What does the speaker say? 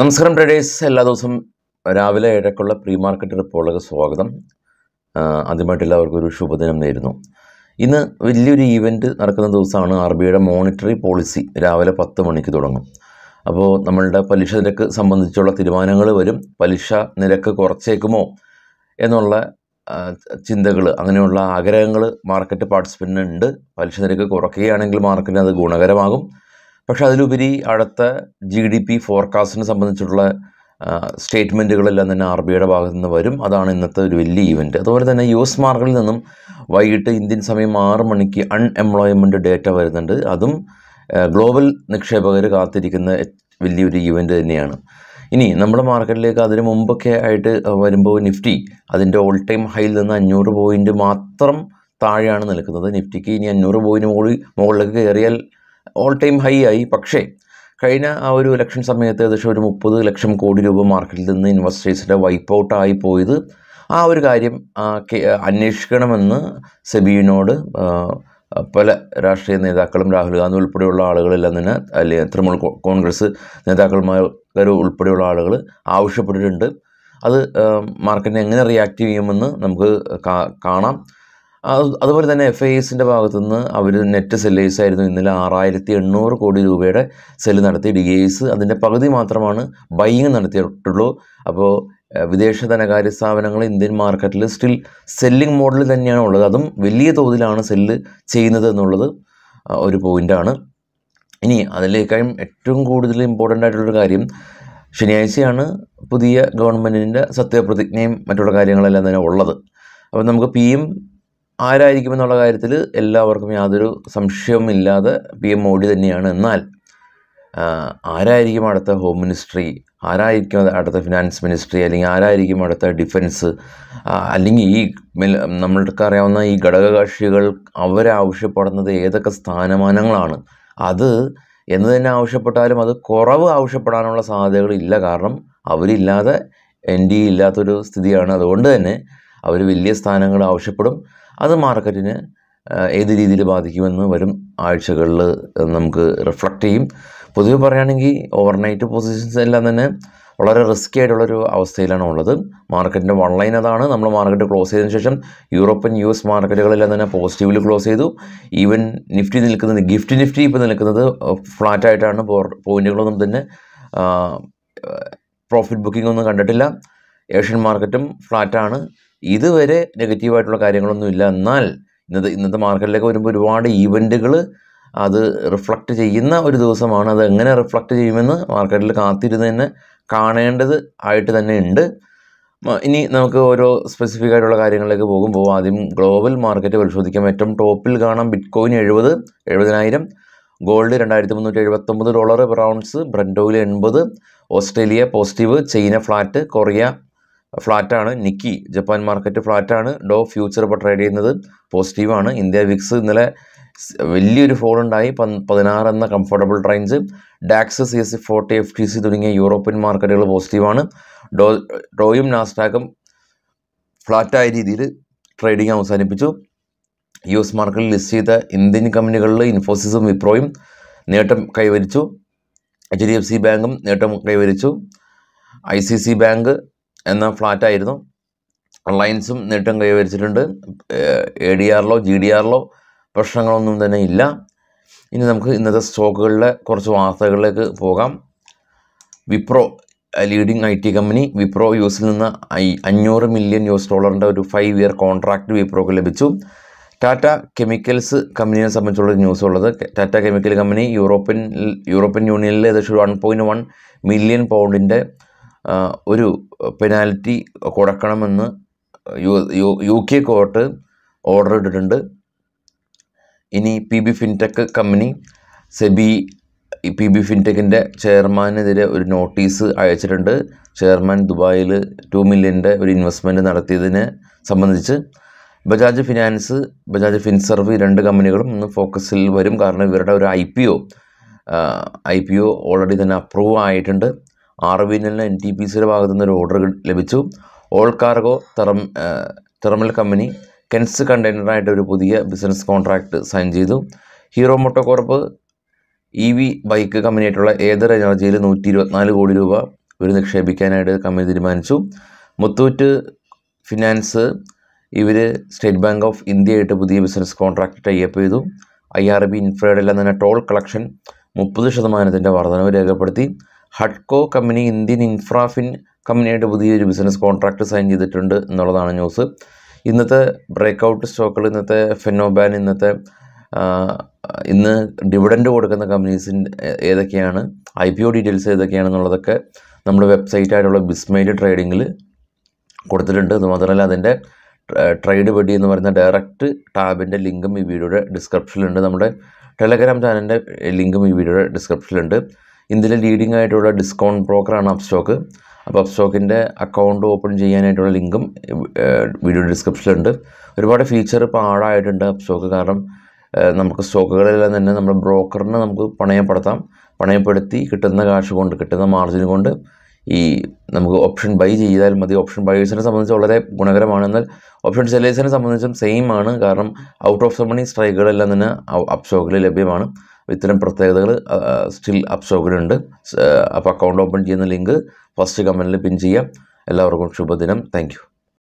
നമസ്കാരം ട്രേഡേഴ്സ് എല്ലാ ദിവസവും രാവിലെ ഏഴക്കുള്ള പ്രീ മാർക്കറ്റ് റിപ്പോർട്ടിലേക്ക് സ്വാഗതം ആദ്യമായിട്ട് എല്ലാവർക്കും ഒരു ശുഭദിനം നേരുന്നു ഇന്ന് വലിയൊരു ഈവൻറ്റ് നടക്കുന്ന ദിവസമാണ് ആർ ബി ഐയുടെ മോണിറ്ററി പോളിസി രാവിലെ പത്ത് മണിക്ക് തുടങ്ങും അപ്പോൾ നമ്മളുടെ പലിശ നിരക്ക് സംബന്ധിച്ചുള്ള തീരുമാനങ്ങൾ വരും പലിശ നിരക്ക് കുറച്ചേക്കുമോ എന്നുള്ള ചിന്തകൾ അങ്ങനെയുള്ള ആഗ്രഹങ്ങൾ മാർക്കറ്റ് പാർട്ടിസിപ്പൻ്റിനുണ്ട് പലിശ നിരക്ക് കുറയ്ക്കുകയാണെങ്കിൽ മാർക്കറ്റിന് അത് ഗുണകരമാകും പക്ഷേ അതിലുപരി അടുത്ത ജി ഡി പി ഫോർകാസ്റ്റിനെ സംബന്ധിച്ചിട്ടുള്ള സ്റ്റേറ്റ്മെൻറ്റുകളെല്ലാം തന്നെ ആർ ബി ഭാഗത്തു നിന്ന് വരും അതാണ് ഇന്നത്തെ ഒരു വലിയ ഈവൻറ്റ് അതുപോലെ തന്നെ യു എസ് മാർക്കിൽ നിന്നും വൈകിട്ട് ഇന്ത്യൻ സമയം ആറ് മണിക്ക് അൺഎംപ്ലോയ്മെൻറ്റ് ഡേറ്റ വരുന്നുണ്ട് അതും ഗ്ലോബൽ നിക്ഷേപകർ കാത്തിരിക്കുന്ന വലിയൊരു ഈവൻറ്റ് തന്നെയാണ് ഇനി നമ്മുടെ മാർക്കറ്റിലേക്ക് അതിന് മുമ്പൊക്കെ ആയിട്ട് വരുമ്പോൾ നിഫ്റ്റി അതിൻ്റെ ഓൾ ടൈം ഹൈയിൽ നിന്ന് അഞ്ഞൂറ് പോയിൻറ്റ് മാത്രം താഴെയാണ് നിൽക്കുന്നത് നിഫ്റ്റിക്ക് ഇനി അഞ്ഞൂറ് പോയിൻറ്റ് മുകളിൽ മുകളിലേക്ക് കയറിയാൽ ഓൾ ടൈം ഹൈ ആയി പക്ഷേ കഴിഞ്ഞ ആ ഒരു ഇലക്ഷൻ സമയത്ത് ഏകദേശം ഒരു മുപ്പത് ലക്ഷം കോടി രൂപ മാർക്കറ്റിൽ നിന്ന് ഇൻവെസ്റ്റേഴ്സിൻ്റെ വൈപ്പ് ഔട്ടായി പോയത് ആ ഒരു കാര്യം അന്വേഷിക്കണമെന്ന് സെബീനോട് പല രാഷ്ട്രീയ നേതാക്കളും രാഹുൽ ഗാന്ധി ഉൾപ്പെടെയുള്ള ആളുകളെല്ലാം തന്നെ അല്ലെങ്കിൽ തൃണമൂൽ കോൺഗ്രസ് നേതാക്കന്മാർ ഉൾപ്പെടെയുള്ള ആളുകൾ ആവശ്യപ്പെട്ടിട്ടുണ്ട് അത് മാർക്കറ്റിനെ എങ്ങനെ റിയാക്റ്റ് ചെയ്യുമെന്ന് നമുക്ക് കാണാം അതുപോലെ തന്നെ എഫ് ഐ എസിൻ്റെ ഭാഗത്തുനിന്ന് അവർ നെറ്റ് സെല്ലേഴ്സ് ആയിരുന്നു ഇന്നലെ ആറായിരത്തി എണ്ണൂറ് കോടി രൂപയുടെ സെല്ല് നടത്തി ഡി എസ് അതിൻ്റെ പകുതി മാത്രമാണ് ബൈയിങ് നടത്തിയിട്ടുള്ളൂ അപ്പോൾ വിദേശ ധനകാര്യ സ്ഥാപനങ്ങൾ ഇന്ത്യൻ മാർക്കറ്റിൽ സ്റ്റിൽ സെല്ലിംഗ് മോഡൽ തന്നെയാണ് ഉള്ളത് അതും വലിയ തോതിലാണ് സെല്ല് ചെയ്യുന്നത് എന്നുള്ളത് ഒരു പോയിൻ്റാണ് ഇനി അതിലേക്കാളും ഏറ്റവും കൂടുതൽ ഇമ്പോർട്ടൻ്റ് ആയിട്ടുള്ളൊരു കാര്യം ശനിയാഴ്ചയാണ് പുതിയ ഗവൺമെൻറ്റിൻ്റെ സത്യപ്രതിജ്ഞയും മറ്റുള്ള കാര്യങ്ങളെല്ലാം തന്നെ ഉള്ളത് അപ്പോൾ നമുക്ക് പി എം ആരായിരിക്കുമെന്നുള്ള കാര്യത്തിൽ എല്ലാവർക്കും യാതൊരു സംശയവുമില്ലാതെ പി എം മോഡി തന്നെയാണ് എന്നാൽ ആരായിരിക്കും അടുത്ത ഹോം മിനിസ്ട്രി ആരായിരിക്കും അടുത്ത ഫിനാൻസ് മിനിസ്ട്രി അല്ലെങ്കിൽ ആരായിരിക്കും അടുത്ത ഡിഫൻസ് അല്ലെങ്കിൽ ഈ നമ്മൾക്ക് അറിയാവുന്ന ഈ ഘടകകക്ഷികൾ അവരാവശ്യപ്പെടുന്നത് ഏതൊക്കെ സ്ഥാനമാനങ്ങളാണ് അത് എന്ന് തന്നെ ആവശ്യപ്പെട്ടാലും അത് കുറവ് ആവശ്യപ്പെടാനുള്ള ഇല്ല കാരണം അവരില്ലാതെ എൻ ഡി ഇല്ലാത്തൊരു സ്ഥിതിയാണ് അതുകൊണ്ട് തന്നെ അവർ വലിയ സ്ഥാനങ്ങൾ ആവശ്യപ്പെടും അത് മാർക്കറ്റിന് ഏത് രീതിയിൽ ബാധിക്കുമെന്ന് വരും ആഴ്ചകളിൽ നമുക്ക് റിഫ്ലക്റ്റ് ചെയ്യും പൊതുവെ പറയുകയാണെങ്കിൽ ഓവർനൈറ്റ് പൊസിഷൻസ് എല്ലാം തന്നെ വളരെ റിസ്കി ആയിട്ടുള്ളൊരു അവസ്ഥയിലാണ് ഉള്ളത് മാർക്കറ്റിൻ്റെ വൺ അതാണ് നമ്മൾ മാർക്കറ്റ് ക്ലോസ് ചെയ്തതിന് ശേഷം യൂറോപ്യൻ യു എസ് മാർക്കറ്റുകളെല്ലാം തന്നെ പോസിറ്റീവിൽ ക്ലോസ് ചെയ്തു ഈവൻ നിഫ്റ്റി നിൽക്കുന്നത് ഗിഫ്റ്റ് നിഫ്റ്റി ഇപ്പോൾ നിൽക്കുന്നത് ഫ്ലാറ്റായിട്ടാണ് പോയിൻറ്റുകളൊന്നും തന്നെ പ്രോഫിറ്റ് ബുക്കിംഗ് ഒന്നും കണ്ടിട്ടില്ല ഏഷ്യൻ മാർക്കറ്റും ഫ്ലാറ്റാണ് ഇതുവരെ നെഗറ്റീവായിട്ടുള്ള കാര്യങ്ങളൊന്നും ഇല്ല എന്നാൽ ഇന്നത്തെ ഇന്നത്തെ മാർക്കറ്റിലേക്ക് വരുമ്പോൾ ഒരുപാട് ഈവൻറ്റുകൾ അത് റിഫ്ലക്റ്റ് ചെയ്യുന്ന ഒരു ദിവസമാണ് അത് എങ്ങനെ റിഫ്ലക്റ്റ് ചെയ്യുമെന്ന് മാർക്കറ്റിൽ കാത്തിരുന്ന് തന്നെ കാണേണ്ടത് ആയിട്ട് തന്നെ ഉണ്ട് ഇനി നമുക്ക് ഓരോ സ്പെസിഫിക് ആയിട്ടുള്ള കാര്യങ്ങളിലേക്ക് പോകുമ്പോൾ ആദ്യം ഗ്ലോബൽ മാർക്കറ്റ് പരിശോധിക്കാം ഏറ്റവും ടോപ്പിൽ കാണാം ബിറ്റ് കോയിൻ എഴുപത് എഴുപതിനായിരം ഗോൾഡ് രണ്ടായിരത്തി മുന്നൂറ്റി എഴുപത്തൊമ്പത് ഡോളർ ബ്രൗൺസ് ഔൺസ് എൺപത് Australia positive China flat Korea ഫ്ലാറ്റാണ് നിക്കി ജപ്പാൻ മാർക്കറ്റ് ഫ്ലാറ്റാണ് ഡോ ഫ്യൂച്ചർ ഇപ്പോൾ ട്രേഡ് ചെയ്യുന്നത് പോസിറ്റീവാണ് ഇന്ത്യ വിക്സ് ഇന്നലെ വലിയൊരു ഫോൾ ഉണ്ടായി പതിനാറ് എന്ന comfortable range DAX C S forty F T C തുടങ്ങിയ യൂറോപ്യൻ മാർക്കറ്റുകൾ പോസിറ്റീവാണ് ഡോ ഡോയും നാസ്റ്റാക്കും ഫ്ലാറ്റായ രീതിയിൽ ട്രേഡിംഗ് അവസാനിപ്പിച്ചു യു എസ് മാർക്കറ്റിൽ ലിസ്റ്റ് ചെയ്ത ഇന്ത്യൻ കമ്പനികളിൽ ഇൻഫോസിസും വിപ്രോയും നേട്ടം കൈവരിച്ചു എച്ച് ഡി എഫ് സി ബാങ്കും നേട്ടം കൈവരിച്ചു ഐ സി സി ബാങ്ക് എന്ന ഫ്ലാറ്റായിരുന്നു റിലയൻസും നേട്ടം കൈവരിച്ചിട്ടുണ്ട് എ ഡി ആറിലോ ജി ഡി ആറിലോ പ്രശ്നങ്ങളൊന്നും തന്നെ ഇല്ല ഇനി നമുക്ക് ഇന്നത്തെ സ്റ്റോക്കുകളിലെ കുറച്ച് വാർത്തകളിലേക്ക് പോകാം Wipro leading I T company Wipro യൂസിൽ നിന്ന് ഐ അഞ്ഞൂറ് മില്യൺ യു എസ് ഡോളറിൻ്റെ ഒരു ഫൈവ് ഇയർ കോൺട്രാക്റ്റ് വിപ്രോക്ക് ലഭിച്ചു ടാറ്റ കെമിക്കൽസ് കമ്പനിയെ സംബന്ധിച്ചുള്ള ന്യൂസ് ഉള്ളത് Tata chemical company European European യൂണിയനിൽ ഏകദേശം ഒരു വൺ പോയിൻറ്റ് വൺ മില്യൺ പൗണ്ടിൻ്റെ ഒരു പെനാൽറ്റി കൊടുക്കണമെന്ന് യു കെ കോർട്ട് ഓർഡർ ഇട്ടിട്ടുണ്ട് ഇനി P B fintech company SEBI P B ഫിൻടെക്കിൻ്റെ ചെയർമാനെതിരെ ഒരു നോട്ടീസ് അയച്ചിട്ടുണ്ട് ചെയർമാൻ ദുബായിൽ ടു മില്യൻ്റെ ഒരു ഇൻവെസ്റ്റ്മെൻറ്റ് നടത്തിയതിനെ സംബന്ധിച്ച് ബജാജ് ഫിനാൻസ് ബജാജ് ഫിൻസർവ് രണ്ട് കമ്പനികളും ഇന്ന് ഫോക്കസിൽ വരും കാരണം ഇവരുടെ ഒരു I P O I P O already തന്നെ അപ്രൂവ് ആയിട്ടുണ്ട് ആർ ബി എല്ലിന് എൻ ടി പി സിയുടെ ഭാഗത്തു നിന്നൊരു ഓർഡർ ലഭിച്ചു ഓൾ കാർഗോ തെറം തെർമൽ കമ്പനി കെൻസ് കണ്ടെയ്നറായിട്ട് ഒരു പുതിയ ബിസിനസ് കോൺട്രാക്റ്റ് സൈൻ ചെയ്തു Hero MotoCorp E e V bike കമ്പനിയായിട്ടുള്ള ഏതർ എനർജിയിൽ നൂറ്റി ഇരുപത്തിനാല് കോടി രൂപ ഇവർ നിക്ഷേപിക്കാനായിട്ട് കമ്പനി തീരുമാനിച്ചു മുത്തൂറ്റ് ഫിനാൻസ് ഇവർ സ്റ്റേറ്റ് ബാങ്ക് ഓഫ് ഇന്ത്യയായിട്ട് പുതിയ ബിസിനസ് കോൺട്രാക്റ്റ് ടൈപ്പ് ചെയ്തു ഐ ആർ ബി ഇൻഫ്രയുടെല്ലാം തന്നെ ടോൾ കളക്ഷൻ മുപ്പത് ശതമാനത്തിൻ്റെ വർധനവ് രേഖപ്പെടുത്തി ഹഡ്കോ കമ്പനി ഇന്ത്യൻ ഇൻഫ്രാഫിൻ കമ്പനിയുടെ പുതിയൊരു ബിസിനസ് കോൺട്രാക്റ്റ് സൈൻ ചെയ്തിട്ടുണ്ട് എന്നുള്ളതാണ് ന്യൂസ് ഇന്നത്തെ ബ്രേക്കൗട്ട് സ്റ്റോക്കുകൾ ഇന്നത്തെ ഫെനോബാൻ ഇന്നത്തെ ഇന്ന് ഡിവിഡൻഡ് കൊടുക്കുന്ന കമ്പനീസ് ഏതൊക്കെയാണ് ഐ പി ഒ ഡീറ്റെയിൽസ് ഏതൊക്കെയാണെന്നുള്ളതൊക്കെ നമ്മുടെ വെബ്സൈറ്റായിട്ടുള്ള ബിസ്മൈഡ് ട്രേഡിങ്ങിൽ കൊടുത്തിട്ടുണ്ട് അതുമാത്രമല്ല അതിൻ്റെ ട്രേഡ് വെഡി എന്ന് പറയുന്ന ഡയറക്റ്റ് ടാബിൻ്റെ ലിങ്കും ഈ വീഡിയോയുടെ ഡിസ്ക്രിപ്ഷനിലുണ്ട് നമ്മുടെ ടെലഗ്രാം ചാനലിൻ്റെ ലിങ്കും ഈ വീഡിയോയുടെ ഡിസ്ക്രിപ്ഷനിലുണ്ട് ഇന്ത്യയിലെ ലീഡിംഗ് ആയിട്ടുള്ള ഡിസ്കൗണ്ട് ബ്രോക്കറാണ് അപ്സ്റ്റോക്ക് അപ്പോൾ അപ്സ്റ്റോക്കിൻ്റെ അക്കൗണ്ട് ഓപ്പൺ ചെയ്യാനായിട്ടുള്ള ലിങ്കും വീഡിയോ ഡിസ്ക്രിപ്ഷനിലുണ്ട് ഒരുപാട് ഫീച്ചർ ഇപ്പോൾ ആഴായിട്ടുണ്ട് അപ്സ്റ്റോക്ക് കാരണം നമുക്ക് സ്റ്റോക്കുകളെല്ലാം തന്നെ നമ്മുടെ ബ്രോക്കറിനെ നമുക്ക് പണയപ്പെടുത്താം പണയപ്പെടുത്തി കിട്ടുന്ന കാശ് കൊണ്ട് കിട്ടുന്ന മാർജിൻ കൊണ്ട് ഈ നമുക്ക് ഓപ്ഷൻ ബൈ ചെയ്താൽ മതി ഓപ്ഷൻ ബയേഴ്സിനെ സംബന്ധിച്ച് വളരെ ഗുണകരമാണ് എന്നാൽ ഓപ്ഷൻ സെല്ലേഴ്സിനെ സംബന്ധിച്ചും സെയിം ആണ് കാരണം ഔട്ട് ഓഫ് ദ മണി സ്ട്രൈക്കുകളെല്ലാം തന്നെ അപ്സ്റ്റോക്കിൽ ലഭ്യമാണ് ഇത്തരം പ്രത്യേകതകൾ സ്റ്റിൽ അപ്സോഗ്രുണ്ട് അപ്പോൾ അക്കൗണ്ട് ഓപ്പൺ ചെയ്യുന്ന ലിങ്ക് ഫസ്റ്റ് കമൻറ്റിൽ പിൻ ചെയ്യാം എല്ലാവർക്കും ശുഭദിനം താങ്ക്